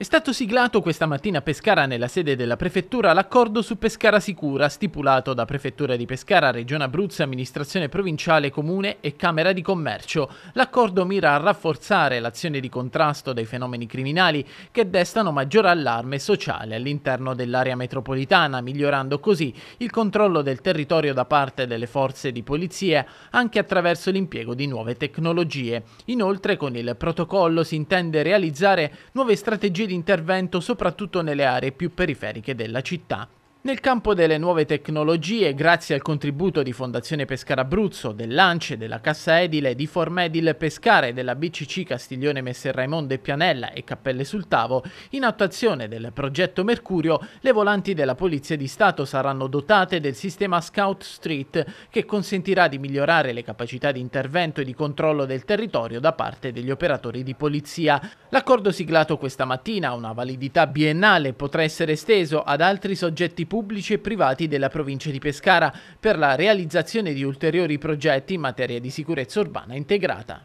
È stato siglato questa mattina a Pescara nella sede della Prefettura l'accordo su Pescara Sicura stipulato da Prefettura di Pescara, Regione Abruzzo, Amministrazione Provinciale, Comune e Camera di Commercio. L'accordo mira a rafforzare l'azione di contrasto dei fenomeni criminali che destano maggior allarme sociale all'interno dell'area metropolitana, migliorando così il controllo del territorio da parte delle forze di polizia anche attraverso l'impiego di nuove tecnologie. Inoltre con il protocollo si intende realizzare nuove strategie di intervento soprattutto nelle aree più periferiche della città. Nel campo delle nuove tecnologie, grazie al contributo di Fondazione Pescara Abruzzo, dell'Ance, della Cassa Edile, di Formedil Pescare, della BCC Castiglione Messer Raimondo e Pianella e Cappelle sul Tavo, in attuazione del progetto Mercurio, le volanti della Polizia di Stato saranno dotate del sistema Scout Street che consentirà di migliorare le capacità di intervento e di controllo del territorio da parte degli operatori di polizia. L'accordo siglato questa mattina ha una validità biennale e potrà essere esteso ad altri soggetti pubblici e privati della provincia di Pescara per la realizzazione di ulteriori progetti in materia di sicurezza urbana integrata.